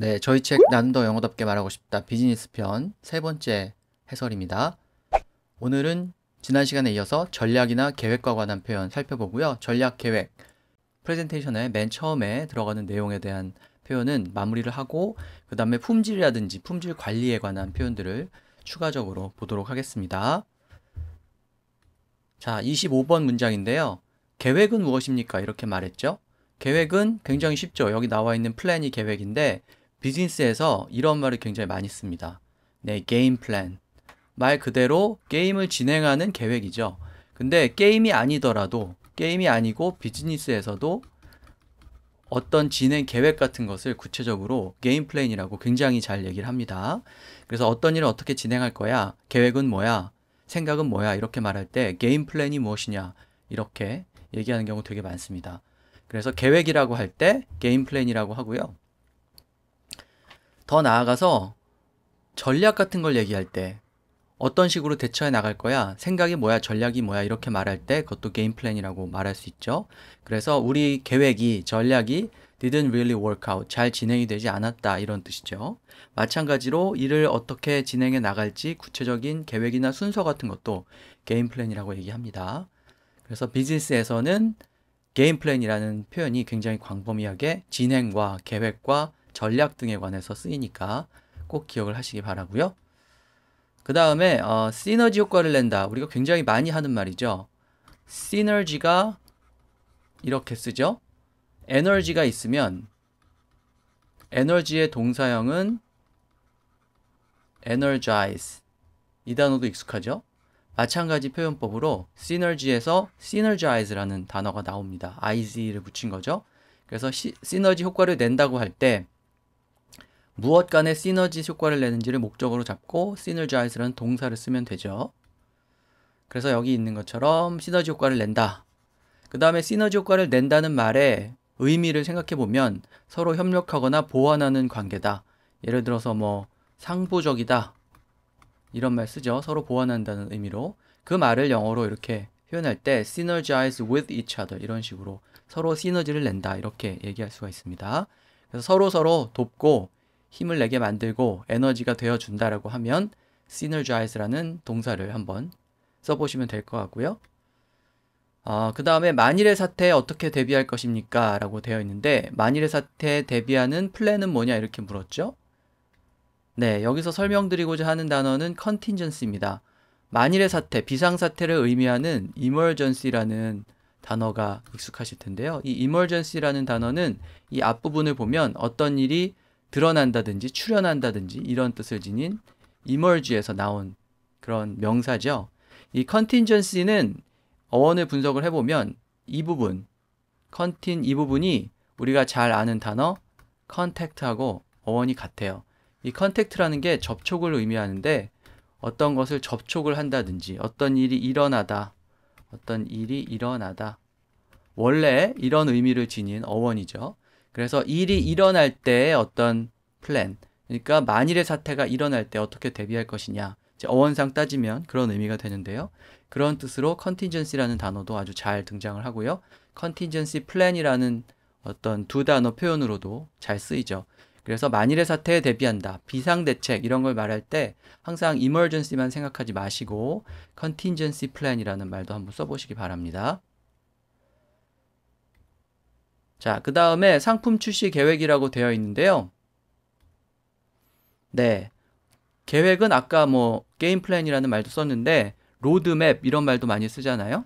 네, 저희 책 나는 더 영어답게 말하고 싶다 비즈니스 편 세 번째 해설입니다. 오늘은 지난 시간에 이어서 전략이나 계획과 관한 표현 살펴보고요. 전략 계획 프레젠테이션의 맨 처음에 들어가는 내용에 대한 표현은 마무리를 하고 그 다음에 품질이라든지 품질 관리에 관한 표현들을 추가적으로 보도록 하겠습니다. 자, 25번 문장인데요. 계획은 무엇입니까? 이렇게 말했죠. 계획은 굉장히 쉽죠. 여기 나와 있는 플랜이 계획인데 비즈니스에서 이런 말을 굉장히 많이 씁니다. 네, 게임 플랜. 말 그대로 게임을 진행하는 계획이죠. 근데 게임이 아니더라도 게임이 아니고 비즈니스에서도 어떤 진행 계획 같은 것을 구체적으로 게임 플랜이라고 굉장히 잘 얘기를 합니다. 그래서 어떤 일을 어떻게 진행할 거야? 계획은 뭐야? 생각은 뭐야? 이렇게 말할 때 게임 플랜이 무엇이냐? 이렇게 얘기하는 경우 되게 많습니다. 그래서 계획이라고 할 때 게임 플랜이라고 하고요. 더 나아가서 전략 같은 걸 얘기할 때 어떤 식으로 대처해 나갈 거야, 생각이 뭐야, 전략이 뭐야 이렇게 말할 때 그것도 게임 플랜이라고 말할 수 있죠. 그래서 우리 계획이 전략이 didn't really work out 잘 진행이 되지 않았다 이런 뜻이죠. 마찬가지로 일을 어떻게 진행해 나갈지 구체적인 계획이나 순서 같은 것도 게임 플랜이라고 얘기합니다. 그래서 비즈니스에서는 게임 플랜이라는 표현이 굉장히 광범위하게 진행과 계획과 전략 등에 관해서 쓰이니까 꼭 기억을 하시기 바라고요. 그 다음에 어, 시너지 효과를 낸다. 우리가 굉장히 많이 하는 말이죠. 시너지가 이렇게 쓰죠. 에너지가 있으면 에너지의 동사형은 energize 이 단어도 익숙하죠. 마찬가지 표현법으로 시너지에서 synergize라는 단어가 나옵니다. iz를 붙인 거죠. 그래서 시, 시너지 효과를 낸다고 할때 무엇 간의 시너지 효과를 내는지를 목적으로 잡고 시너지아이스라는 동사를 쓰면 되죠. 그래서 여기 있는 것처럼 시너지 효과를 낸다. 그 다음에 시너지 효과를 낸다는 말의 의미를 생각해 보면 서로 협력하거나 보완하는 관계다. 예를 들어서 뭐 상부적이다. 이런 말 쓰죠. 서로 보완한다는 의미로. 그 말을 영어로 이렇게 표현할 때 synergize with each other 이런 식으로 서로 시너지를 낸다. 이렇게 얘기할 수가 있습니다. 그래서 서로 서로 돕고 힘을 내게 만들고 에너지가 되어준다라고 하면 synergize라는 동사를 한번 써보시면 될 것 같고요. 어, 그 다음에 만일의 사태에 어떻게 대비할 것입니까? 라고 되어 있는데 만일의 사태에 대비하는 플랜은 뭐냐 이렇게 물었죠. 네, 여기서 설명드리고자 하는 단어는 contingency입니다. 만일의 사태, 비상사태를 의미하는 emergency라는 단어가 익숙하실 텐데요. 이 emergency라는 단어는 이 앞부분을 보면 어떤 일이 드러난다든지 출현한다든지 이런 뜻을 지닌 emerge에서 나온 그런 명사죠. 이 contingency는 어원을 분석을 해보면 이 부분, contin 이 부분이 우리가 잘 아는 단어 contact하고 어원이 같아요. 이 contact라는 게 접촉을 의미하는데 어떤 것을 접촉을 한다든지 어떤 일이 일어나다, 어떤 일이 일어나다. 원래 이런 의미를 지닌 어원이죠. 그래서 일이 일어날 때 어떤 플랜, 그러니까 만일의 사태가 일어날 때 어떻게 대비할 것이냐. 어원상 따지면 그런 의미가 되는데요. 그런 뜻으로 컨티 n t 라는 단어도 아주 잘 등장을 하고요. 컨티 n t 플랜이라는 어떤 두 단어 표현으로도 잘 쓰이죠. 그래서 만일의 사태에 대비한다, 비상 대책 이런 걸 말할 때 항상 emergency만 생각하지 마시고 contingency plan이라는 말도 한번 써보시기 바랍니다. 자, 그 다음에 상품 출시 계획이라고 되어 있는데요. 네. 계획은 아까 뭐 게임 플랜이라는 말도 썼는데 로드맵 이런 말도 많이 쓰잖아요.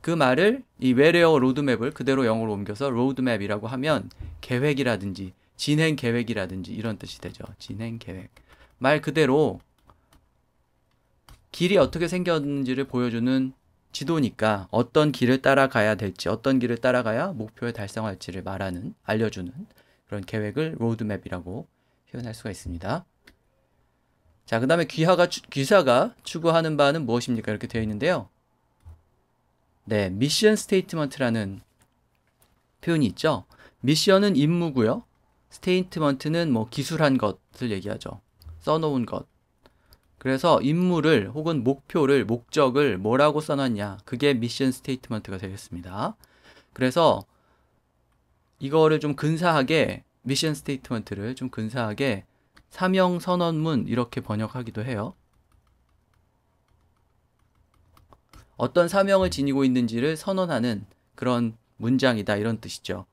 그 말을 이 외래어 로드맵을 그대로 영어로 옮겨서 로드맵이라고 하면 계획이라든지 진행 계획이라든지 이런 뜻이 되죠. 진행 계획. 말 그대로 길이 어떻게 생겼는지를 보여주는 지도니까 어떤 길을 따라가야 될지, 어떤 길을 따라가야 목표에 달성할지를 말하는, 알려주는 그런 계획을 로드맵이라고 표현할 수가 있습니다. 자, 그 다음에 귀하가, 귀사가 추구하는 바는 무엇입니까? 이렇게 되어 있는데요. 네, 미션 스테이트먼트라는 표현이 있죠. 미션은 임무고요. 스테이트먼트는 뭐 기술한 것을 얘기하죠. 써놓은 것. 그래서 임무를 혹은 목표를, 목적을 뭐라고 써놨냐. 그게 미션 스테이트먼트가 되겠습니다. 그래서 이거를 좀 근사하게 미션 스테이트먼트를 좀 근사하게 사명 선언문 이렇게 번역하기도 해요. 어떤 사명을 지니고 있는지를 선언하는 그런 문장이다 이런 뜻이죠.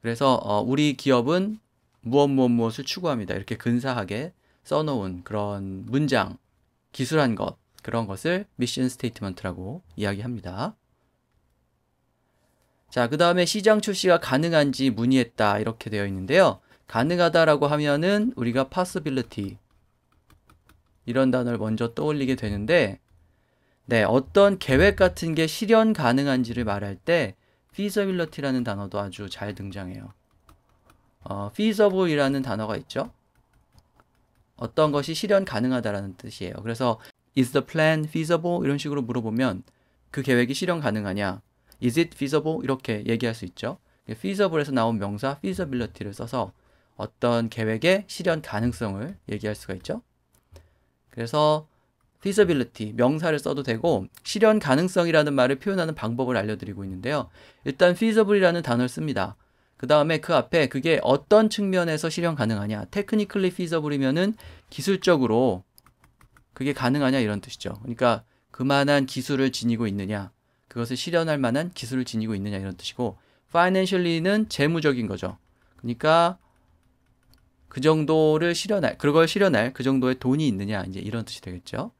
그래서 어, 우리 기업은 무엇 무엇 무엇을 추구합니다. 이렇게 근사하게 써놓은 그런 문장 기술한 것, 그런 것을 미션 스테이트먼트라고 이야기합니다. 자, 그 다음에 시장 출시가 가능한지 문의했다. 이렇게 되어 있는데요. 가능하다라고 하면은 우리가 possibility 이런 단어를 먼저 떠올리게 되는데 네, 어떤 계획 같은 게 실현 가능한지를 말할 때 feasibility라는 단어도 아주 잘 등장해요. 어, feasible이라는 단어가 있죠. 어떤 것이 실현 가능하다라는 뜻이에요. 그래서 is the plan feasible 이런 식으로 물어보면 그 계획이 실현 가능하냐? is it feasible 이렇게 얘기할 수 있죠. feasible에서 나온 명사 feasibility를 써서 어떤 계획의 실현 가능성을 얘기할 수가 있죠. 그래서 feasibility 명사를 써도 되고 실현 가능성이라는 말을 표현하는 방법을 알려드리고 있는데요. 일단 feasible이라는 단어를 씁니다. 그 다음에 그 앞에 그게 어떤 측면에서 실현 가능하냐. 테크니컬리 피서블이면은 기술적으로 그게 가능하냐 이런 뜻이죠. 그러니까 그만한 기술을 지니고 있느냐. 그것을 실현할 만한 기술을 지니고 있느냐 이런 뜻이고 파이낸셜리는 재무적인 거죠. 그러니까 그 정도를 실현할 그걸 실현할 그 정도의 돈이 있느냐 이제 이런 뜻이 되겠죠.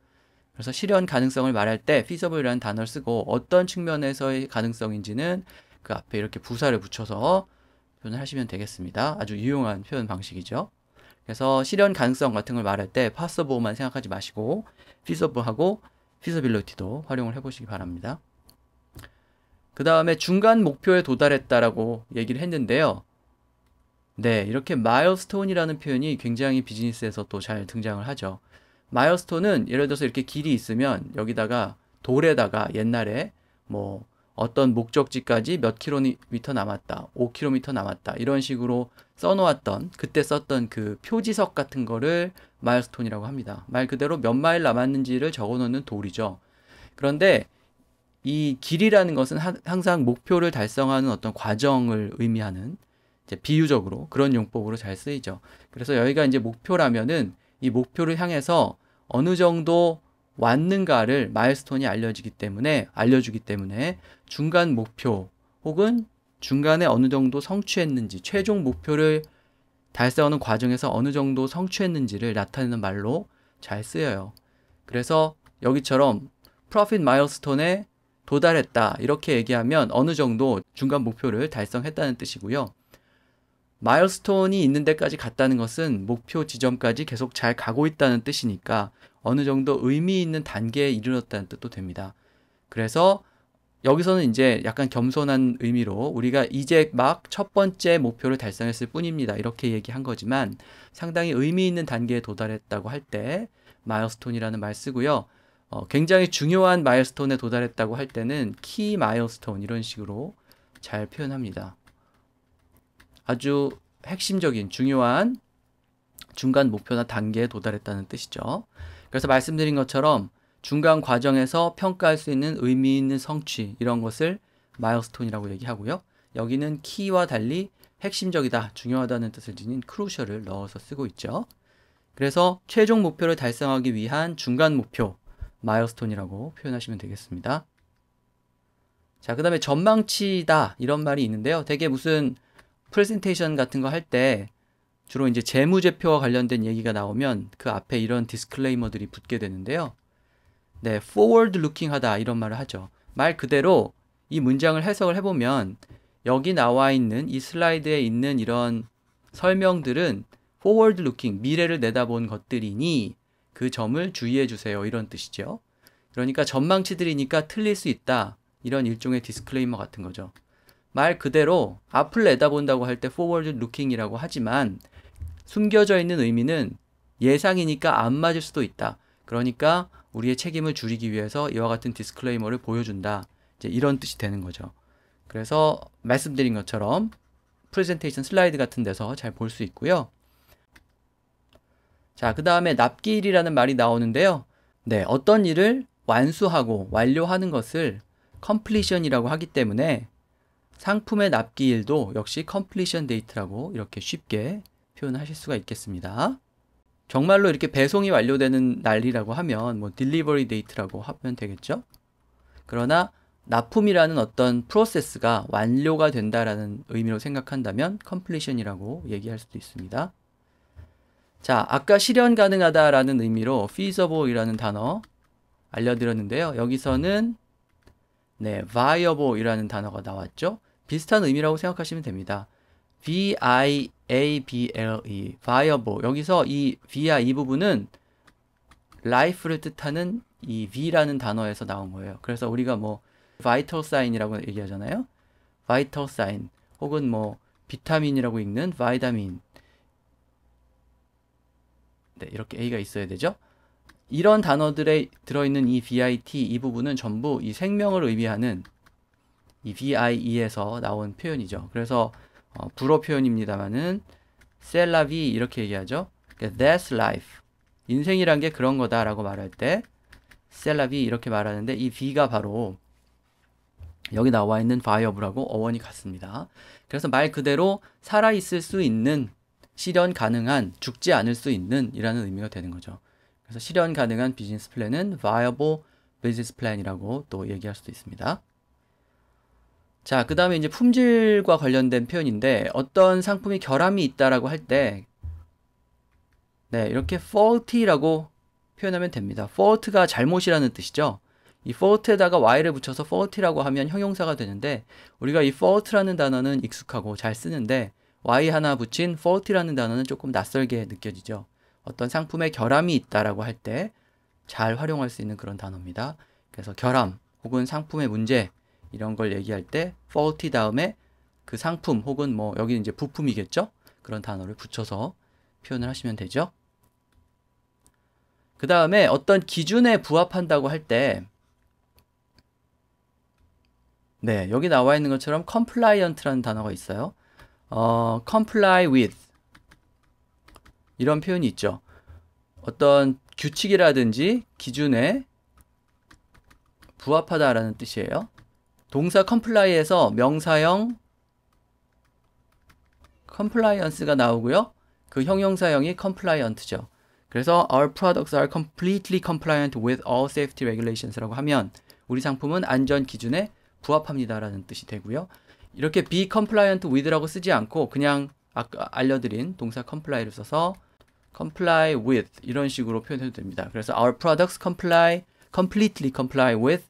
그래서 실현 가능성을 말할 때피 e 블이라는 단어를 쓰고 어떤 측면에서의 가능성인지는 그 앞에 이렇게 부사를 붙여서 표현을 하시면 되겠습니다. 아주 유용한 표현 방식이죠. 그래서 실현 가능성 같은 걸 말할 때 possible만 생각하지 마시고 feasible하고 feasibility도 활용을 해보시기 바랍니다. 그 다음에 중간 목표에 도달했다라고 얘기를 했는데요. 네, 이렇게 마일스톤이라는 표현이 굉장히 비즈니스에서 또 잘 등장을 하죠. 마일스톤은 예를 들어서 이렇게 길이 있으면 여기다가 돌에다가 옛날에 뭐 어떤 목적지까지 몇 킬로미터 남았다, 5킬로미터 남았다 이런 식으로 써놓았던 그때 썼던 그 표지석 같은 거를 마일스톤이라고 합니다. 말 그대로 몇 마일 남았는지를 적어놓는 돌이죠. 그런데 이 길이라는 것은 하, 항상 목표를 달성하는 어떤 과정을 의미하는 비유적으로 그런 용법으로 잘 쓰이죠. 그래서 여기가 이제 목표라면은 이 목표를 향해서 어느 정도 왔는가를 마일스톤이 알려지기 때문에 알려주기 때문에 중간 목표 혹은 중간에 어느 정도 성취했는지 최종 목표를 달성하는 과정에서 어느 정도 성취했는지를 나타내는 말로 잘 쓰여요. 그래서 여기처럼 프로 o 마 i t m i 에 도달했다 이렇게 얘기하면 어느 정도 중간 목표를 달성했다는 뜻이고요. 마일스톤이 있는 데까지 갔다는 것은 목표 지점까지 계속 잘 가고 있다는 뜻이니까 어느 정도 의미 있는 단계에 이르렀다는 뜻도 됩니다. 그래서 여기서는 이제 약간 겸손한 의미로 우리가 이제 막 첫 번째 목표를 달성했을 뿐입니다. 이렇게 얘기한 거지만 상당히 의미 있는 단계에 도달했다고 할 때 마일스톤이라는 말 쓰고요. 어, 굉장히 중요한 마일스톤에 도달했다고 할 때는 키 마일스톤 이런 식으로 잘 표현합니다. 아주 핵심적인 중요한 중간 목표나 단계에 도달했다는 뜻이죠. 그래서 말씀드린 것처럼 중간 과정에서 평가할 수 있는 의미 있는 성취 이런 것을 마일스톤이라고 얘기하고요. 여기는 키와 달리 핵심적이다, 중요하다는 뜻을 지닌 크루셜을 넣어서 쓰고 있죠. 그래서 최종 목표를 달성하기 위한 중간 목표, 마일스톤이라고 표현하시면 되겠습니다. 자, 그 다음에 전망치다, 이런 말이 있는데요. 되게 무슨 프레젠테이션 같은 거 할 때 주로 이제 재무제표와 관련된 얘기가 나오면 그 앞에 이런 디스클레이머들이 붙게 되는데요. 네, forward looking 하다 이런 말을 하죠. 말 그대로 이 문장을 해석을 해보면 여기 나와 있는 이 슬라이드에 있는 이런 설명들은 forward looking, 미래를 내다본 것들이니 그 점을 주의해 주세요. 이런 뜻이죠. 그러니까 전망치들이니까 틀릴 수 있다. 이런 일종의 디스클레이머 같은 거죠. 말 그대로 앞을 내다본다고 할 때 forward looking이라고 하지만 숨겨져 있는 의미는 예상이니까 안 맞을 수도 있다. 그러니까 우리의 책임을 줄이기 위해서 이와 같은 디스클레이머를 보여준다. 이제 이런 뜻이 되는 거죠. 그래서 말씀드린 것처럼 프레젠테이션 슬라이드 같은 데서 잘 볼 수 있고요. 자, 그 다음에 납기일이라는 말이 나오는데요. 네, 어떤 일을 완수하고 완료하는 것을 컴플리션이라고 하기 때문에 상품의 납기일도 역시 컴플리션 데이트라고 이렇게 쉽게 표현하실 수가 있겠습니다. 정말로 이렇게 배송이 완료되는 날이라고 하면 뭐 딜리버리 데이트라고 하면 되겠죠. 그러나 납품이라는 어떤 프로세스가 완료가 된다라는 의미로 생각한다면 컴플리션이라고 얘기할 수도 있습니다. 자, 아까 실현 가능하다라는 의미로 feasible이라는 단어 알려드렸는데요. 여기서는 네, viable이라는 단어가 나왔죠. 비슷한 의미라고 생각하시면 됩니다. V-I-A-B-L-E, viable. 여기서 이 V야 이 부분은 life를 뜻하는 이 V라는 단어에서 나온 거예요. 그래서 우리가 뭐 vital sign이라고 얘기하잖아요. vital sign 혹은 뭐 비타민이라고 읽는 vitamin. 네, 이렇게 A가 있어야 되죠. 이런 단어들에 들어있는 이 VIT 이 부분은 전부 이 생명을 의미하는 이 VIE에서 나온 표현이죠. 그래서 어, 불어 표현입니다만은 셀라비 이렇게 얘기하죠. 그러니까 that's life. 인생이란 게 그런 거다라고 말할 때 셀라비 이렇게 말하는데 이 V가 바로 여기 나와 있는 바이어브라고 어원이 같습니다. 그래서 말 그대로 살아 있을 수 있는 실현 가능한 죽지 않을 수 있는 이라는 의미가 되는 거죠. 그래서 실현 가능한 비즈니스 플랜은 viable business plan이라고 또 얘기할 수도 있습니다. 자, 그 다음에 이제 품질과 관련된 표현인데 어떤 상품이 결함이 있다라고 할 때, 네, 이렇게 faulty라고 표현하면 됩니다. fault가 잘못이라는 뜻이죠. 이 fault에다가 y를 붙여서 faulty라고 하면 형용사가 되는데 우리가 이 fault라는 단어는 익숙하고 잘 쓰는데 y 하나 붙인 faulty라는 단어는 조금 낯설게 느껴지죠. 어떤 상품에 결함이 있다라고 할 때 잘 활용할 수 있는 그런 단어입니다. 그래서 결함 혹은 상품의 문제 이런 걸 얘기할 때 faulty 다음에 그 상품 혹은 뭐 여기 이제 부품이겠죠? 그런 단어를 붙여서 표현을 하시면 되죠. 그 다음에 어떤 기준에 부합한다고 할 때, 네, 여기 나와 있는 것처럼 compliant라는 단어가 있어요. 어, comply with 이런 표현이 있죠. 어떤 규칙이라든지 기준에 부합하다라는 뜻이에요. 동사 컴플라이에서 명사형 컴플라이언스가 나오고요. 그 형용사형이 컴플라이언트죠. 그래서 our products are completely compliant with all safety regulations라고 하면 우리 상품은 안전 기준에 부합합니다라는 뜻이 되고요. 이렇게 be compliant with라고 쓰지 않고 그냥 아까 알려드린 동사 comply를 써서 comply with 이런 식으로 표현해도 됩니다. 그래서 our products comply completely comply with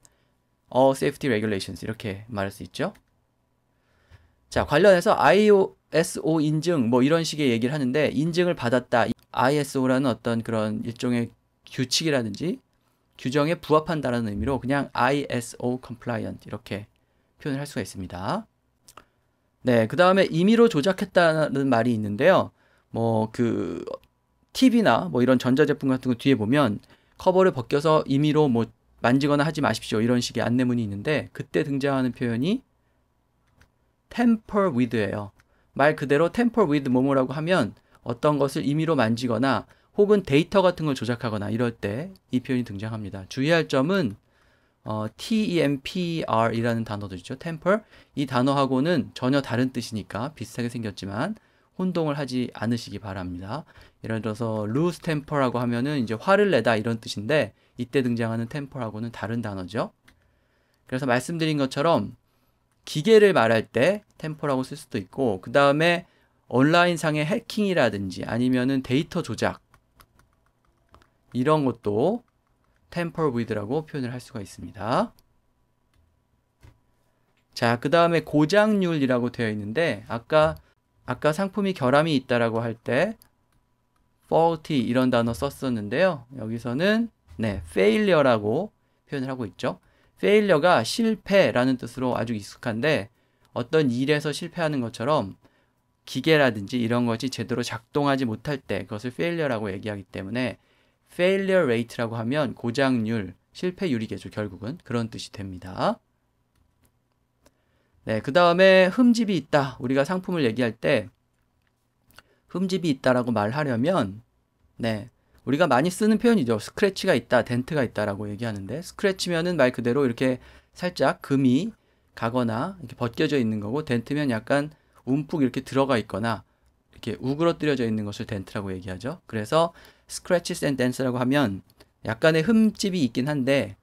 all safety regulations 이렇게 말할 수 있죠. 자, 관련해서 ISO 인증 뭐 이런 식의 얘기를 하는데 인증을 받았다. ISO라는 어떤 그런 일종의 규칙이라든지 규정에 부합한다라는 의미로 그냥 ISO compliant 이렇게 표현을 할 수가 있습니다. 네, 그 다음에 임의로 조작했다는 말이 있는데요. 뭐, 그, TV나 뭐 이런 전자제품 같은 거 뒤에 보면 커버를 벗겨서 임의로 뭐 만지거나 하지 마십시오. 이런 식의 안내문이 있는데 그때 등장하는 표현이 temper with예요. 말 그대로 temper with 뭐뭐라고 하면 어떤 것을 임의로 만지거나 혹은 데이터 같은 걸 조작하거나 이럴 때 이 표현이 등장합니다. 주의할 점은 어, TEMPR이라는 단어도 있죠. temper. 이 단어하고는 전혀 다른 뜻이니까 비슷하게 생겼지만 혼동을 하지 않으시기 바랍니다. 예를 들어서 lose temper라고 하면은 이제 화를 내다 이런 뜻인데 이때 등장하는 temper하고는 다른 단어죠. 그래서 말씀드린 것처럼 기계를 말할 때 temper라고 쓸 수도 있고 그 다음에 온라인 상의 해킹이라든지 아니면은 데이터 조작 이런 것도 temper void라고 표현을 할 수가 있습니다. 자, 그 다음에 고장률이라고 되어 있는데 아까 아까 상품이 결함이 있다라고 할때 faulty 이런 단어 썼었는데요. 여기서는 네, failure라고 표현을 하고 있죠. failure가 실패라는 뜻으로 아주 익숙한데 어떤 일에서 실패하는 것처럼 기계라든지 이런 것이 제대로 작동하지 못할 때 그것을 failure라고 얘기하기 때문에 failure rate라고 하면 고장률, 실패율이겠죠, 결국은. 그런 뜻이 됩니다. 네, 그 다음에 흠집이 있다. 우리가 상품을 얘기할 때 흠집이 있다라고 말하려면 네. 우리가 많이 쓰는 표현이죠. 스크래치가 있다, 덴트가 있다라고 얘기하는데 스크래치면은 말 그대로 이렇게 살짝 금이 가거나 이렇게 벗겨져 있는 거고 덴트면 약간 움푹 이렇게 들어가 있거나 이렇게 우그러뜨려져 있는 것을 덴트라고 얘기하죠. 그래서 스크래치센앤 댄스라고 하면 약간의 흠집이 있긴 한데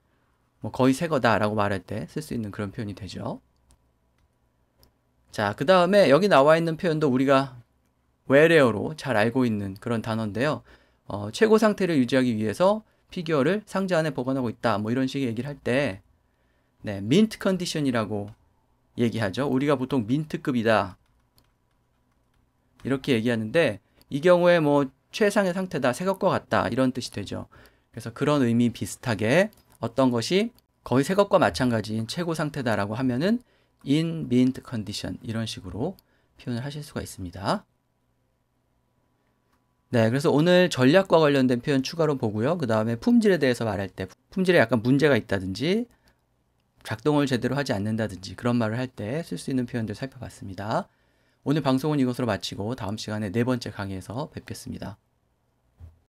뭐 거의 새 거다라고 말할 때 쓸 수 있는 그런 표현이 되죠. 자, 그 다음에 여기 나와 있는 표현도 우리가 외래어로 잘 알고 있는 그런 단어인데요. 어, 최고 상태를 유지하기 위해서 피규어를 상자 안에 보관하고 있다. 뭐 이런 식의 얘기를 할 때, 네, 민트 컨디션이라고 얘기하죠. 우리가 보통 민트급이다. 이렇게 얘기하는데, 이 경우에 뭐 최상의 상태다, 새 것과 같다. 이런 뜻이 되죠. 그래서 그런 의미 비슷하게 어떤 것이 거의 새 것과 마찬가지인 최고 상태다라고 하면은 in mint condition 이런 식으로 표현을 하실 수가 있습니다. 네, 그래서 오늘 전략과 관련된 표현 추가로 보고요. 그 다음에 품질에 대해서 말할 때 품질에 약간 문제가 있다든지 작동을 제대로 하지 않는다든지 그런 말을 할 때 쓸 수 있는 표현들 살펴봤습니다. 오늘 방송은 이것으로 마치고 다음 시간에 네 번째 강의에서 뵙겠습니다.